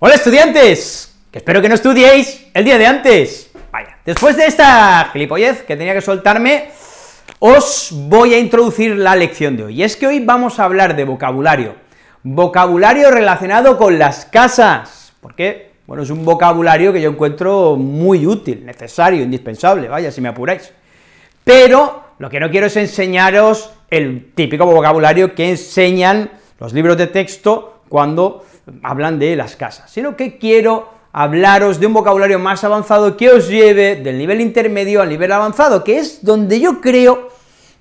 Hola estudiantes, que espero que no estudiéis el día de antes. Vaya, después de esta gilipollez que tenía que soltarme, os voy a introducir la lección de hoy. Y es que hoy vamos a hablar de vocabulario, vocabulario relacionado con las casas, porque, bueno, es un vocabulario que yo encuentro muy útil, necesario, indispensable, vaya, si me apuráis. Pero lo que no quiero es enseñaros el típico vocabulario que enseñan los libros de texto cuando hablan de las casas, sino que quiero hablaros de un vocabulario más avanzado que os lleve del nivel intermedio al nivel avanzado, que es donde yo creo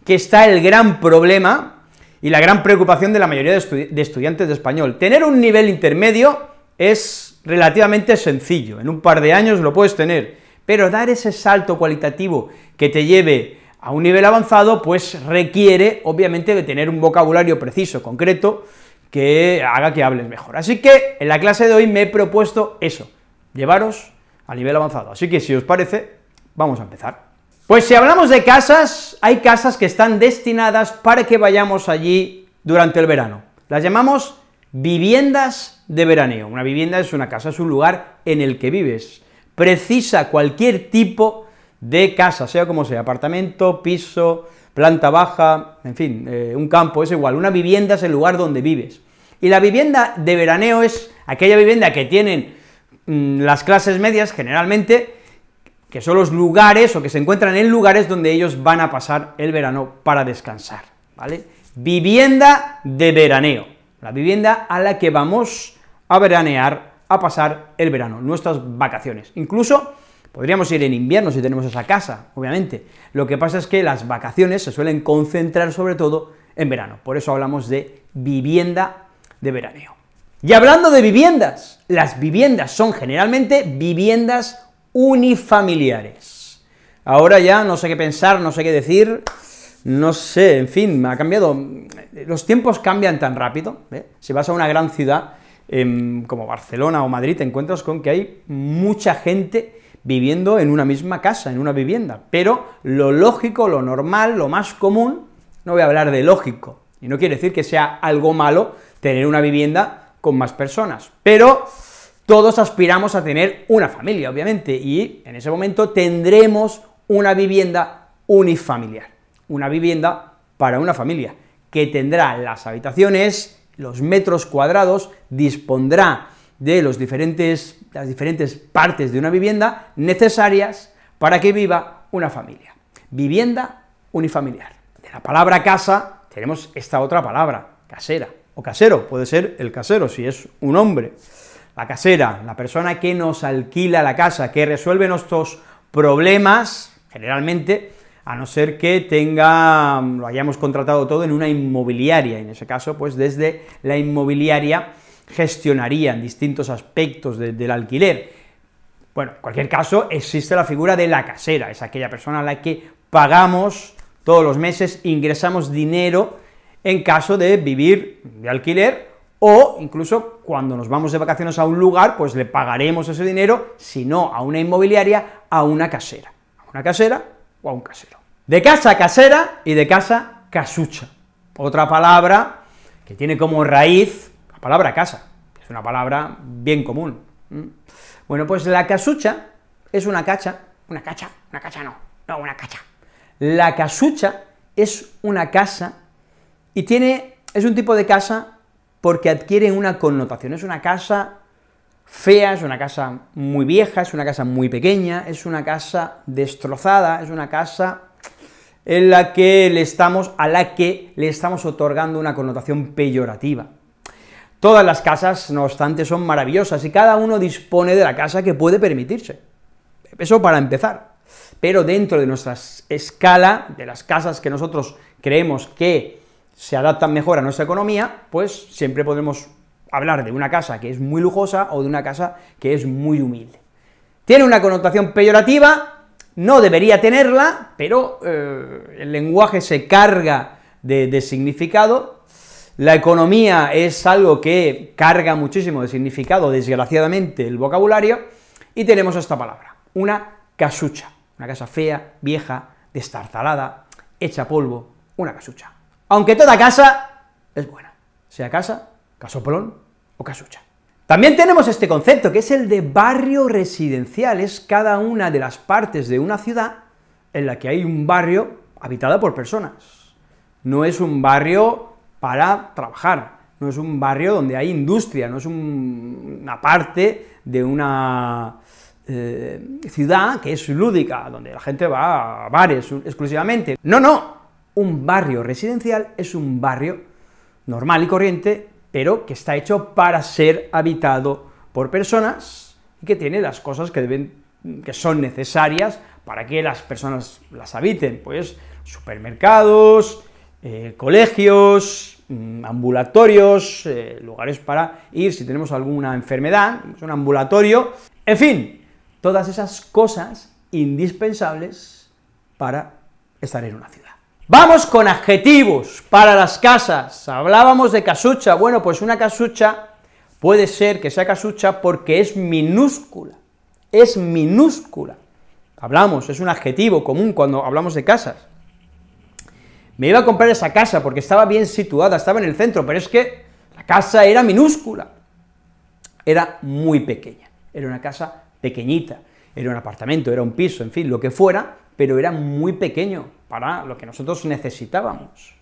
que está el gran problema y la gran preocupación de la mayoría de, estudiantes de español. Tener un nivel intermedio es relativamente sencillo, en un par de años lo puedes tener, pero dar ese salto cualitativo que te lleve a un nivel avanzado, pues requiere, obviamente, de tener un vocabulario preciso, concreto, que haga que hables mejor. Así que en la clase de hoy me he propuesto eso, llevaros a nivel avanzado. Así que si os parece, vamos a empezar. Pues si hablamos de casas, hay casas que están destinadas para que vayamos allí durante el verano. Las llamamos viviendas de veraneo. Una vivienda es una casa, es un lugar en el que vives. Precisa cualquier tipo de casa, sea como sea, apartamento, piso, planta baja, en fin, eh, un campo, es igual. Una vivienda es el lugar donde vives. Y la vivienda de veraneo es aquella vivienda que tienen mm, las clases medias generalmente, que son los lugares o que se encuentran en lugares donde ellos van a pasar el verano para descansar, ¿vale? Vivienda de veraneo, la vivienda a la que vamos a veranear, a pasar el verano, nuestras vacaciones. Incluso podríamos ir en invierno si tenemos esa casa, obviamente. Lo que pasa es que las vacaciones se suelen concentrar sobre todo en verano, por eso hablamos de vivienda de veraneo. Y hablando de viviendas, las viviendas son generalmente viviendas unifamiliares. Ahora ya no sé qué pensar, no sé qué decir, no sé, en fin, ha cambiado. Los tiempos cambian tan rápido. ¿eh? Si vas a una gran ciudad em, como Barcelona o Madrid, te encuentras con que hay mucha gente viviendo en una misma casa, en una vivienda. Pero lo lógico, lo normal, lo más común, no voy a hablar de lógico, y no quiere decir que sea algo malo tener una vivienda con más personas, pero todos aspiramos a tener una familia, obviamente, y en ese momento tendremos una vivienda unifamiliar, una vivienda para una familia, que tendrá las habitaciones, los metros cuadrados, dispondrá de las diferentes partes de una vivienda necesarias para que viva una familia. Vivienda unifamiliar. De la palabra casa tenemos esta otra palabra, casera, o casero, puede ser el casero, si es un hombre. La casera, la persona que nos alquila la casa, que resuelve nuestros problemas, generalmente, a no ser que tenga, lo hayamos contratado todo en una inmobiliaria, en ese caso, pues desde la inmobiliaria gestionarían distintos aspectos del alquiler. Bueno, en cualquier caso, existe la figura de la casera, es aquella persona a la que pagamos todos los meses ingresamos dinero en caso de vivir de alquiler o incluso cuando nos vamos de vacaciones a un lugar, pues le pagaremos ese dinero, si no a una inmobiliaria, a una casera, a una casera o a un casero. De casa casera y de casa casucha. Otra palabra que tiene como raíz la palabra casa, es una palabra bien común. ¿Mm? Bueno, pues la casucha es una cacha, una cacha, una cacha no, no, una cacha, la casucha es una casa y tiene, es un tipo de casa porque adquiere una connotación. Es una casa fea, es una casa muy vieja, es una casa muy pequeña, es una casa destrozada, es una casa en la que le estamos, a la que le estamos otorgando una connotación peyorativa. Todas las casas, no obstante, son maravillosas y cada uno dispone de la casa que puede permitirse. Eso para empezar. Pero dentro de nuestra escala, de las casas que nosotros creemos que se adaptan mejor a nuestra economía, pues siempre podemos hablar de una casa que es muy lujosa o de una casa que es muy humilde. Tiene una connotación peyorativa, no debería tenerla, pero eh, el lenguaje se carga de significado, la economía es algo que carga muchísimo de significado, desgraciadamente, el vocabulario, y tenemos esta palabra, una casucha. Una casa fea, vieja, destartalada, hecha polvo, una casucha. Aunque toda casa es buena, sea casa, casopolón o casucha. También tenemos este concepto, que es el de barrio residencial, es cada una de las partes de una ciudad en la que hay un barrio habitado por personas. No es un barrio para trabajar, no es un barrio donde hay industria, no es una parte de una eh, ciudad que es lúdica, donde la gente va a bares exclusivamente. No, no, un barrio residencial es un barrio normal y corriente, pero que está hecho para ser habitado por personas y que tiene las cosas que deben que son necesarias para que las personas las habiten, pues supermercados, eh, colegios, mm, ambulatorios, eh, lugares para ir si tenemos alguna enfermedad, es un ambulatorio, en fin, todas esas cosas indispensables para estar en una ciudad. Vamos con adjetivos para las casas. Hablábamos de casucha. Bueno, pues una casucha puede ser que sea casucha porque es minúscula. Es minúscula. Hablamos, es un adjetivo común cuando hablamos de casas. Me iba a comprar esa casa porque estaba bien situada, estaba en el centro, pero es que la casa era minúscula. Era muy pequeña. Era una casa pequeñita. Era un apartamento, era un piso, en fin, lo que fuera, pero era muy pequeño para lo que nosotros necesitábamos.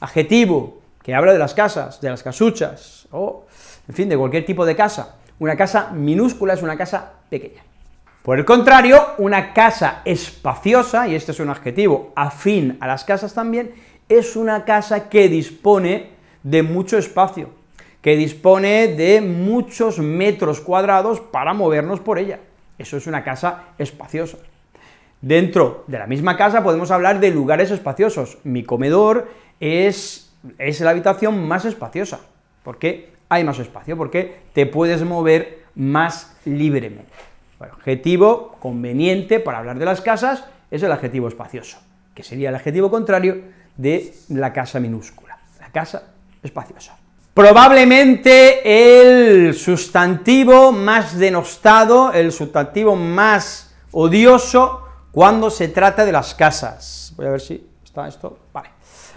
Adjetivo, que habla de las casas, de las casuchas, o, en fin, de cualquier tipo de casa. Una casa minúscula es una casa pequeña. Por el contrario, una casa espaciosa, y este es un adjetivo afín a las casas también, es una casa que dispone de mucho espacio, que dispone de muchos metros cuadrados para movernos por ella. Eso es una casa espaciosa. Dentro de la misma casa podemos hablar de lugares espaciosos. Mi comedor es, es la habitación más espaciosa. porque Hay más espacio, porque te puedes mover más libremente. El adjetivo conveniente para hablar de las casas es el adjetivo espacioso, que sería el adjetivo contrario de la casa minúscula, la casa espaciosa. Probablemente el sustantivo más denostado, el sustantivo más odioso cuando se trata de las casas. Voy a ver si está esto, vale.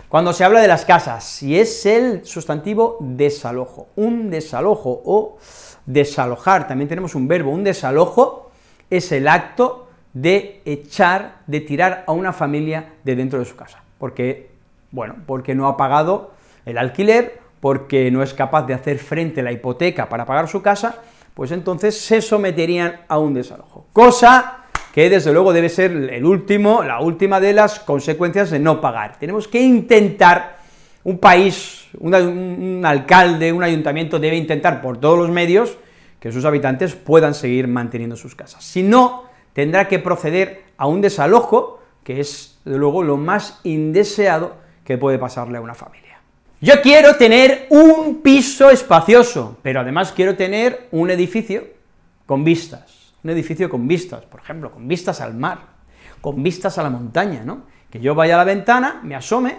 Cuando se habla de las casas, si es el sustantivo desalojo, un desalojo o desalojar, también tenemos un verbo, un desalojo es el acto de echar, de tirar a una familia de dentro de su casa, porque, bueno, porque no ha pagado el alquiler porque no es capaz de hacer frente a la hipoteca para pagar su casa, pues entonces se someterían a un desalojo. Cosa que desde luego debe ser el último, la última de las consecuencias de no pagar. Tenemos que intentar, un país, un, un, alcalde, un ayuntamiento debe intentar por todos los medios que sus habitantes puedan seguir manteniendo sus casas. Si no, tendrá que proceder a un desalojo, que es, desde luego, lo más indeseado que puede pasarle a una familia. Yo quiero tener un piso espacioso, pero además quiero tener un edificio con vistas, un edificio con vistas, por ejemplo, con vistas al mar, con vistas a la montaña, ¿no? Que yo vaya a la ventana, me asome,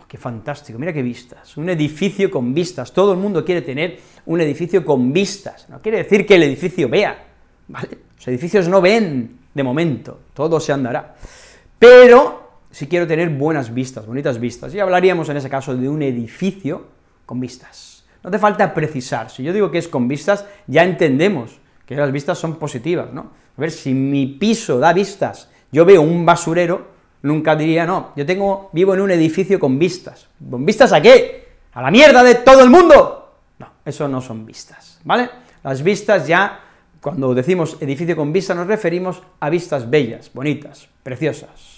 oh, qué fantástico, mira qué vistas, un edificio con vistas, todo el mundo quiere tener un edificio con vistas, no quiere decir que el edificio vea, ¿vale? Los edificios no ven de momento, todo se andará, pero si quiero tener buenas vistas, bonitas vistas. Y hablaríamos en ese caso de un edificio con vistas. No te falta precisar, si yo digo que es con vistas, ya entendemos que las vistas son positivas, ¿no? A ver, si mi piso da vistas, yo veo un basurero, nunca diría, no, yo tengo, vivo en un edificio con vistas. ¿Con vistas a qué? ¡A la mierda de todo el mundo! No, eso no son vistas, ¿vale? Las vistas ya, cuando decimos edificio con vistas, nos referimos a vistas bellas, bonitas, preciosas.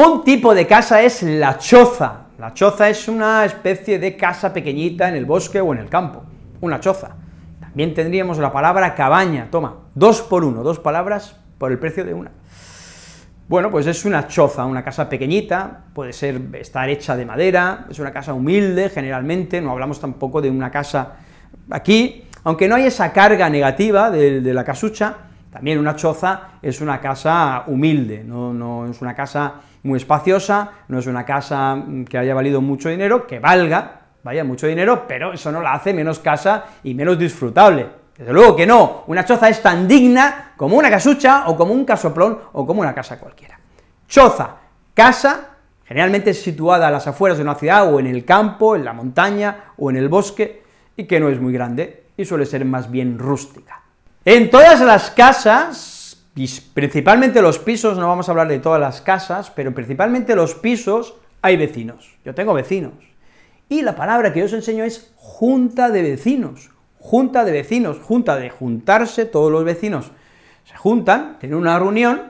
Un tipo de casa es la choza. La choza es una especie de casa pequeñita en el bosque o en el campo. Una choza. También tendríamos la palabra cabaña. Toma, dos por uno, dos palabras por el precio de una. Bueno, pues es una choza, una casa pequeñita, puede ser estar hecha de madera, es una casa humilde generalmente, no hablamos tampoco de una casa aquí, aunque no hay esa carga negativa de, la casucha, también una choza es una casa humilde, no, no es una casa muy espaciosa, no es una casa mm, que haya valido mucho dinero, que valga, vaya, mucho dinero, pero eso no la hace menos casa y menos disfrutable. Desde luego que no, una choza es tan digna como una casucha o como un casoplón o como una casa cualquiera. Choza, casa, generalmente situada a las afueras de una ciudad o en el campo, en la montaña o en el bosque, y que no es muy grande y suele ser más bien rústica. En todas las casas principalmente los pisos, no vamos a hablar de todas las casas, pero principalmente los pisos hay vecinos. Yo tengo vecinos. Y la palabra que yo os enseño es junta de vecinos. Junta de vecinos, junta de juntarse, todos los vecinos se juntan, tienen una reunión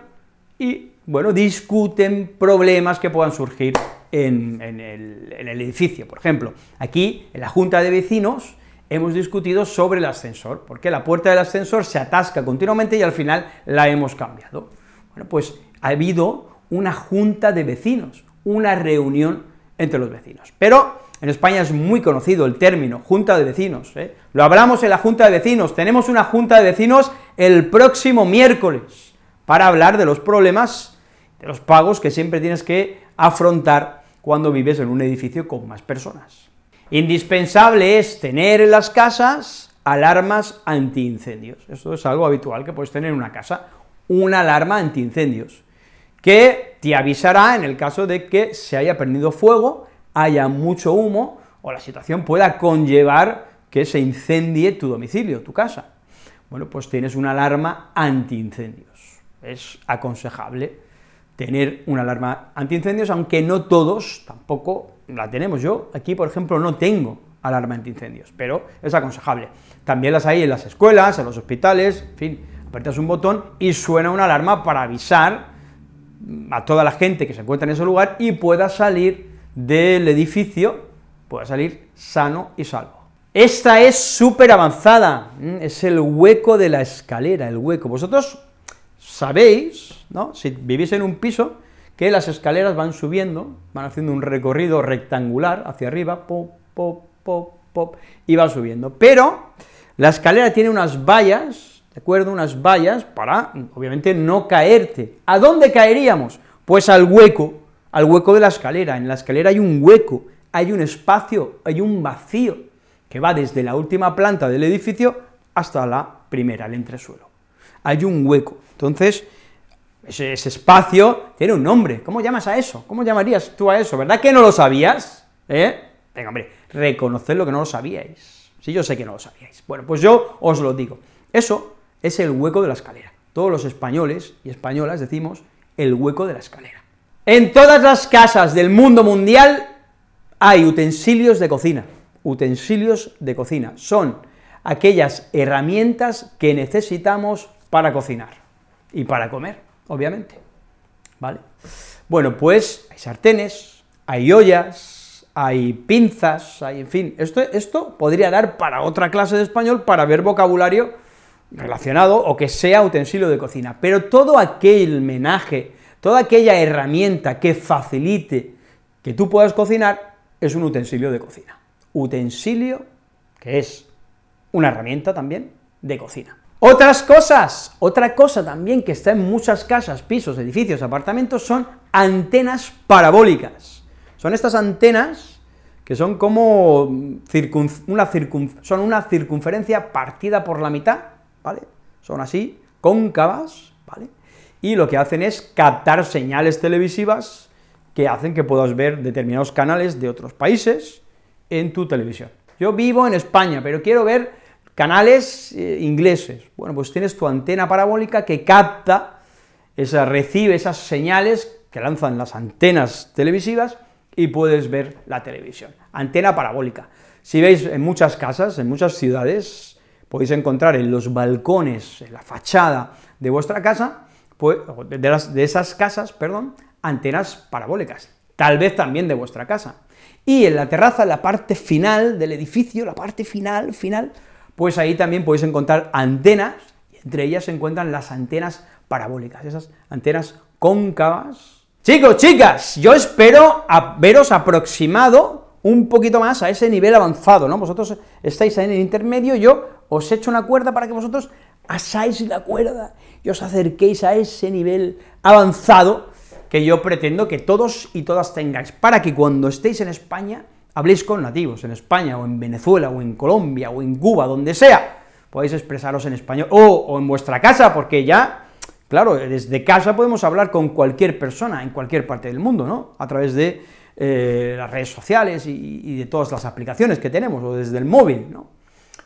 y, bueno, discuten problemas que puedan surgir en, en el edificio. Por ejemplo, aquí en la junta de vecinos hemos discutido sobre el ascensor, porque la puerta del ascensor se atasca continuamente y al final la hemos cambiado. Bueno, pues ha habido una junta de vecinos, una reunión entre los vecinos. Pero en España es muy conocido el término junta de vecinos. ¿eh? Lo hablamos en la junta de vecinos. Tenemos una junta de vecinos el próximo miércoles para hablar de los problemas, de los pagos que siempre tienes que afrontar cuando vives en un edificio con más personas. Indispensable es tener en las casas alarmas antiincendios. Esto es algo habitual que puedes tener en una casa, una alarma antiincendios, que te avisará en el caso de que se haya prendido fuego, haya mucho humo, o la situación pueda conllevar que se incendie tu domicilio, tu casa. Bueno, pues tienes una alarma antiincendios. Es aconsejable tener una alarma antiincendios, aunque no todos tampoco la tenemos. Yo aquí, por ejemplo, no tengo alarma incendios, pero es aconsejable. También las hay en las escuelas, en los hospitales, en fin, aprietas un botón y suena una alarma para avisar mm, a toda la gente que se encuentra en ese lugar y pueda salir del edificio, pueda salir sano y salvo. Esta es súper avanzada, mm, es el hueco de la escalera, el hueco. Vosotros sabéis, ¿no? Si vivís en un piso, que las escaleras van subiendo, van haciendo un recorrido rectangular hacia arriba, pop, pop, pop, pop, y van subiendo. Pero la escalera tiene unas vallas, ¿de acuerdo? Unas vallas para, obviamente, no caerte. ¿A dónde caeríamos? Pues al hueco, al hueco de la escalera. En la escalera hay un hueco, hay un espacio, hay un vacío, que va desde la última planta del edificio hasta la primera, el entresuelo. Hay un hueco. Entonces, ese, espacio tiene un nombre. ¿Cómo llamas a eso? ¿Cómo llamarías tú a eso? ¿Verdad que no lo sabías? ¿Eh? Venga, hombre, reconoced lo que no lo sabíais. Sí, yo sé que no lo sabíais. Bueno, pues yo os lo digo. Eso es el hueco de la escalera. Todos los españoles y españolas decimos el hueco de la escalera. En todas las casas del mundo mundial hay utensilios de cocina. Utensilios de cocina. Son aquellas herramientas que necesitamos para cocinar y para comer obviamente, ¿vale? Bueno, pues hay sartenes, hay ollas, hay pinzas, hay, en fin, esto, esto podría dar para otra clase de español para ver vocabulario relacionado o que sea utensilio de cocina, pero todo aquel menaje, toda aquella herramienta que facilite que tú puedas cocinar es un utensilio de cocina. Utensilio que es una herramienta también de cocina. Otras cosas, otra cosa también que está en muchas casas, pisos, edificios, apartamentos, son antenas parabólicas. Son estas antenas que son como una, son una circunferencia partida por la mitad, ¿vale? Son así, cóncavas, ¿vale? Y lo que hacen es captar señales televisivas que hacen que puedas ver determinados canales de otros países en tu televisión. Yo vivo en España, pero quiero ver canales eh, ingleses. Bueno, pues tienes tu antena parabólica que capta, esa, recibe esas señales que lanzan las antenas televisivas y puedes ver la televisión. Antena parabólica. Si veis en muchas casas, en muchas ciudades, podéis encontrar en los balcones, en la fachada de vuestra casa, pues, de, de esas casas, perdón, antenas parabólicas, tal vez también de vuestra casa. Y en la terraza, en la parte final del edificio, la parte final, final, pues ahí también podéis encontrar antenas, y entre ellas se encuentran las antenas parabólicas, esas antenas cóncavas. Chicos, chicas, yo espero haberos aproximado un poquito más a ese nivel avanzado, ¿no? Vosotros estáis ahí en el intermedio, yo os echo una cuerda para que vosotros asáis la cuerda y os acerquéis a ese nivel avanzado que yo pretendo que todos y todas tengáis, para que cuando estéis en España habléis con nativos en España, o en Venezuela, o en Colombia, o en Cuba, donde sea, podéis expresaros en español, o, en vuestra casa, porque ya, claro, desde casa podemos hablar con cualquier persona, en cualquier parte del mundo, ¿no?, a través de eh, las redes sociales y, y, de todas las aplicaciones que tenemos, o desde el móvil, ¿no?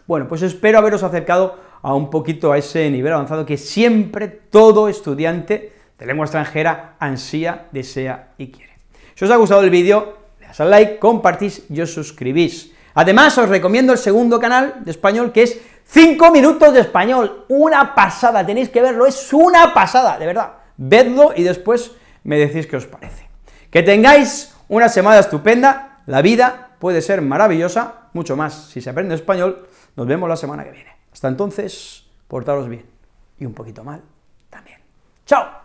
Bueno, pues espero haberos acercado a un poquito a ese nivel avanzado que siempre todo estudiante de lengua extranjera ansía, desea y quiere. Si os ha gustado el vídeo, like, compartís y os suscribís. Además, os recomiendo el segundo canal de español, que es 5 minutos de español, una pasada, tenéis que verlo, es una pasada, de verdad. Vedlo y después me decís qué os parece. Que tengáis una semana estupenda, la vida puede ser maravillosa, mucho más si se aprende español. Nos vemos la semana que viene. Hasta entonces, portaros bien y un poquito mal también. ¡Chao!